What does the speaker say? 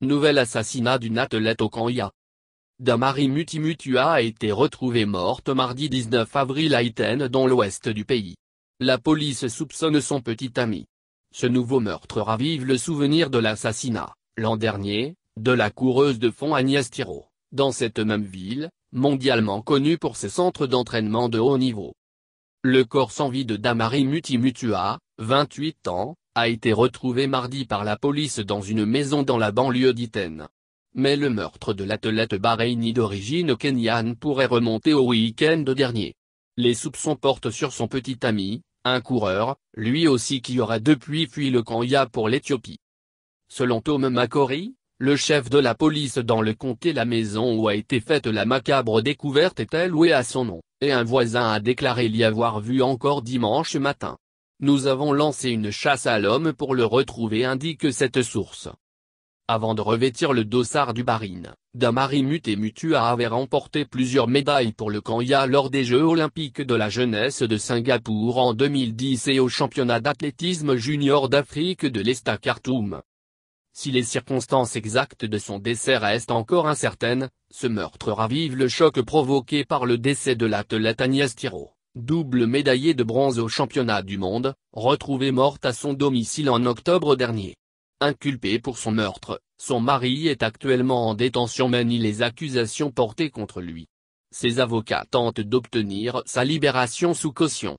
Nouvel assassinat d'une athlète au Kenya. Damari Mutimutua a été retrouvée morte mardi 19 avril à Iten dans l'ouest du pays. La police soupçonne son petit ami. Ce nouveau meurtre ravive le souvenir de l'assassinat, l'an dernier, de la coureuse de fond Agnès Thiraud, dans cette même ville, mondialement connue pour ses centres d'entraînement de haut niveau. Le corps sans vie de Damari Mutimutua, 28 ans, a été retrouvé mardi par la police dans une maison dans la banlieue d'Iten. Mais le meurtre de l'athlète bahreïni d'origine kenyane pourrait remonter au week-end dernier. Les soupçons portent sur son petit ami, un coureur, lui aussi qui aura depuis fui le Kenya pour l'Éthiopie. Selon Tom Makori, le chef de la police dans le comté la maison où a été faite la macabre découverte est allouée à son nom, et un voisin a déclaré l'y avoir vu encore dimanche matin. Nous avons lancé une chasse à l'homme pour le retrouver indique cette source. Avant de revêtir le dossard du Barine, Damari Mutemutua avait remporté plusieurs médailles pour le Kanya lors des Jeux Olympiques de la Jeunesse de Singapour en 2010 et au Championnat d'athlétisme junior d'Afrique de l'Est à Khartoum. Si les circonstances exactes de son décès restent encore incertaines, ce meurtre ravive le choc provoqué par le décès de l'athlète Agnès Thiraud double médaillée de bronze au championnat du monde, retrouvée morte à son domicile en octobre dernier. Inculpé pour son meurtre, son mari est actuellement en détention mais nie les accusations portées contre lui. Ses avocats tentent d'obtenir sa libération sous caution.